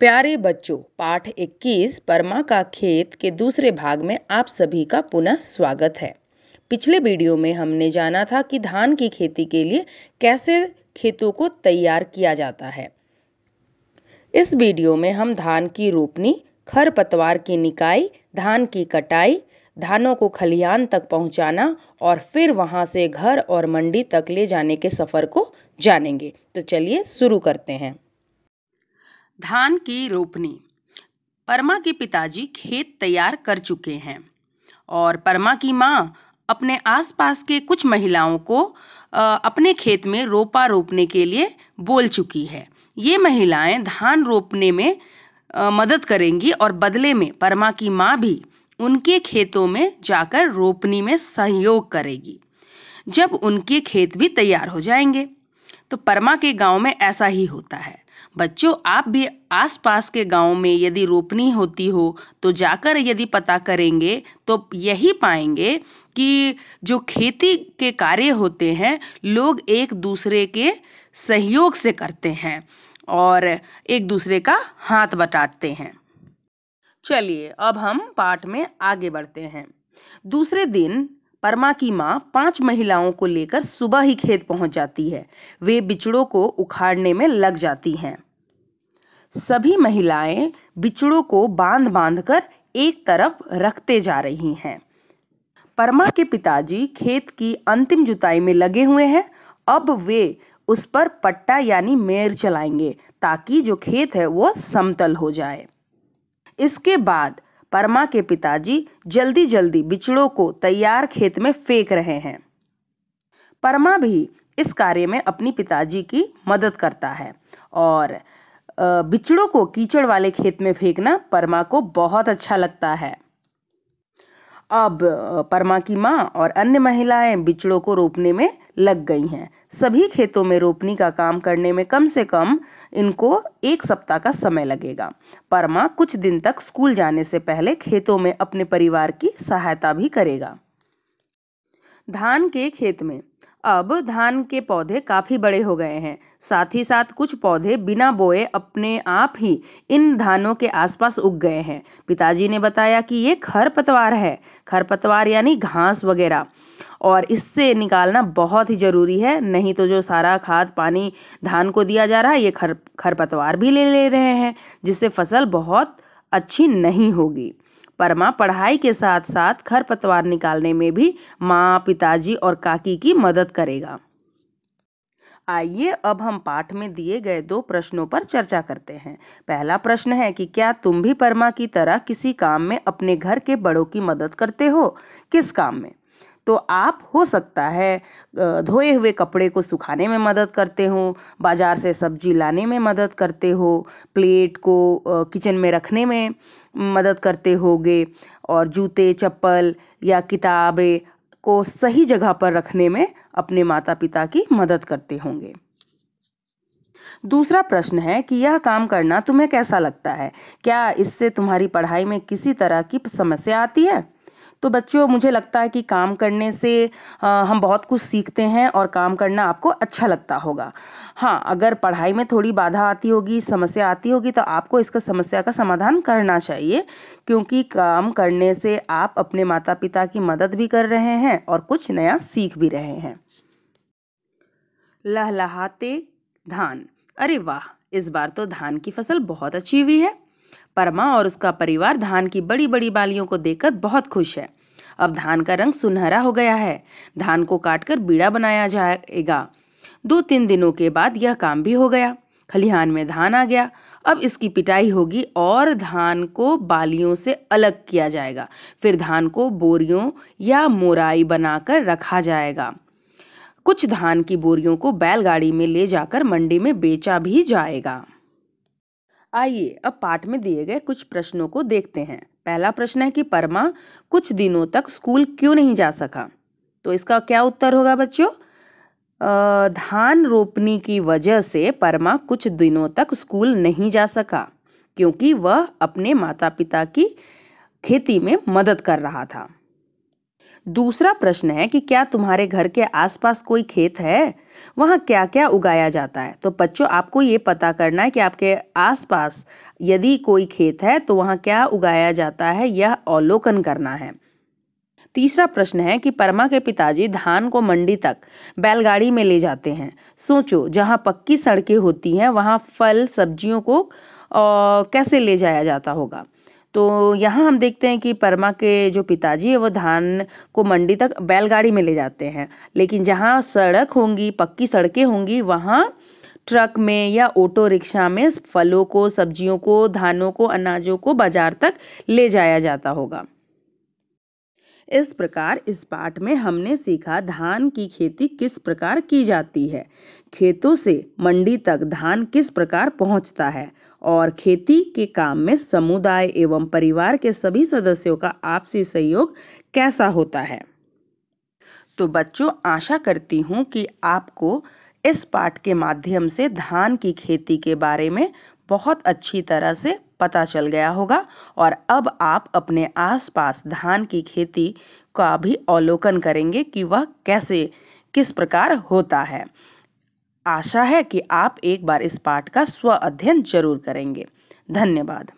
प्यारे बच्चों पाठ 21 परमा का खेत के दूसरे भाग में आप सभी का पुनः स्वागत है पिछले वीडियो में हमने जाना था कि धान की खेती के लिए कैसे खेतों को तैयार किया जाता है इस वीडियो में हम धान की रोपनी खरपतवार की निकाई धान की कटाई धानों को खलिहान तक पहुंचाना और फिर वहां से घर और मंडी तक ले जाने के सफ़र को जानेंगे तो चलिए शुरू करते हैं धान की रोपनी परमा के पिताजी खेत तैयार कर चुके हैं और परमा की माँ अपने आसपास के कुछ महिलाओं को अपने खेत में रोपा रोपने के लिए बोल चुकी है ये महिलाएं धान रोपने में मदद करेंगी और बदले में परमा की माँ भी उनके खेतों में जाकर रोपनी में सहयोग करेगी जब उनके खेत भी तैयार हो जाएंगे तो परमा के गांव में ऐसा ही होता है बच्चों आप भी आसपास के गांव में यदि रोपनी होती हो तो जाकर यदि पता करेंगे तो यही पाएंगे कि जो खेती के कार्य होते हैं लोग एक दूसरे के सहयोग से करते हैं और एक दूसरे का हाथ बटाटते हैं चलिए अब हम पाठ में आगे बढ़ते हैं दूसरे दिन परमा की माँ पांच महिलाओं को लेकर सुबह ही खेत पहुंच जाती है वे बिचड़ों को उखाड़ने में लग जाती हैं सभी महिलाएं बिचड़ों को बांध बांध कर एक तरफ रखते जा रही हैं परमा के पिताजी खेत की अंतिम जुताई में लगे हुए हैं अब वे उस पर पट्टा यानी मेर चलाएंगे ताकि जो खेत है वो समतल हो जाए इसके बाद परमा के पिताजी जल्दी जल्दी बिचड़ों को तैयार खेत में फेंक रहे हैं परमा भी इस कार्य में अपनी पिताजी की मदद करता है और बिचड़ों को कीचड़ वाले खेत में फेंकना परमा को बहुत अच्छा लगता है अब परमा की माँ और अन्य महिलाएं बिचड़ों को रोपने में लग गई हैं सभी खेतों में रोपनी का काम करने में कम से कम इनको एक सप्ताह का समय लगेगा परमा कुछ दिन तक स्कूल जाने से पहले खेतों में अपने परिवार की सहायता भी करेगा धान के खेत में अब धान के पौधे काफ़ी बड़े हो गए हैं साथ ही साथ कुछ पौधे बिना बोए अपने आप ही इन धानों के आसपास उग गए हैं पिताजी ने बताया कि ये खरपतवार है खरपतवार यानी घास वगैरह और इससे निकालना बहुत ही ज़रूरी है नहीं तो जो सारा खाद पानी धान को दिया जा रहा है ये खर खरपतवार भी ले ले रहे हैं जिससे फसल बहुत अच्छी नहीं होगी परमा पढ़ाई के साथ साथ खरपतवार निकालने में भी माँ पिताजी और काकी की मदद करेगा आइए अब हम पाठ में दिए गए दो प्रश्नों पर चर्चा करते हैं पहला प्रश्न है कि क्या तुम भी परमा की तरह किसी काम में अपने घर के बड़ों की मदद करते हो किस काम में तो आप हो सकता है धोए हुए कपड़े को सुखाने में मदद करते हो बाज़ार से सब्जी लाने में मदद करते हो प्लेट को किचन में रखने में मदद करते होगे और जूते चप्पल या किताबें को सही जगह पर रखने में अपने माता पिता की मदद करते होंगे दूसरा प्रश्न है कि यह काम करना तुम्हें कैसा लगता है क्या इससे तुम्हारी पढ़ाई में किसी तरह की समस्या आती है तो बच्चों मुझे लगता है कि काम करने से हम बहुत कुछ सीखते हैं और काम करना आपको अच्छा लगता होगा हाँ अगर पढ़ाई में थोड़ी बाधा आती होगी समस्या आती होगी तो आपको इसका समस्या का समाधान करना चाहिए क्योंकि काम करने से आप अपने माता पिता की मदद भी कर रहे हैं और कुछ नया सीख भी रहे हैं लहलहाते धान अरे वाह इस बार तो धान की फसल बहुत अच्छी हुई है परमा और उसका परिवार धान की बड़ी बड़ी बालियों को देखकर बहुत खुश है अब धान का रंग सुनहरा हो गया है धान को काटकर बीड़ा बनाया जाएगा दो तीन दिनों के बाद यह काम भी हो गया खलिहान में धान आ गया अब इसकी पिटाई होगी और धान को बालियों से अलग किया जाएगा फिर धान को बोरियों या मोराई बनाकर रखा जाएगा कुछ धान की बोरियों को बैलगाड़ी में ले जाकर मंडी में बेचा भी जाएगा आइए अब पाठ में दिए गए कुछ प्रश्नों को देखते हैं पहला प्रश्न है कि परमा कुछ दिनों तक स्कूल क्यों नहीं जा सका तो इसका क्या उत्तर होगा बच्चों धान रोपनी की वजह से परमा कुछ दिनों तक स्कूल नहीं जा सका क्योंकि वह अपने माता पिता की खेती में मदद कर रहा था दूसरा प्रश्न है कि क्या तुम्हारे घर के आसपास कोई खेत है वहाँ क्या क्या उगाया जाता है तो बच्चों आपको ये पता करना है कि आपके आसपास यदि कोई खेत है तो वहाँ क्या उगाया जाता है यह अवलोकन करना है तीसरा प्रश्न है कि परमा के पिताजी धान को मंडी तक बैलगाड़ी में ले जाते हैं सोचो जहाँ पक्की सड़कें होती हैं वहाँ फल सब्जियों को कैसे ले जाया जाता होगा तो यहाँ हम देखते हैं कि परमा के जो पिताजी है वो धान को मंडी तक बैलगाड़ी में ले जाते हैं लेकिन जहाँ सड़क होंगी पक्की सड़कें होंगी वहाँ ट्रक में या ऑटो रिक्शा में फलों को सब्जियों को धानों को अनाजों को बाजार तक ले जाया जाता होगा इस प्रकार इस पाठ में हमने सीखा धान की खेती किस प्रकार की जाती है खेतों से मंडी तक धान किस प्रकार पहुंचता है और खेती के काम में समुदाय एवं परिवार के सभी सदस्यों का आपसी सहयोग कैसा होता है तो बच्चों आशा करती हूँ कि आपको इस पाठ के माध्यम से धान की खेती के बारे में बहुत अच्छी तरह से पता चल गया होगा और अब आप अपने आसपास धान की खेती का भी अवलोकन करेंगे कि वह कैसे किस प्रकार होता है आशा है कि आप एक बार इस पाठ का स्व अध्ययन जरूर करेंगे धन्यवाद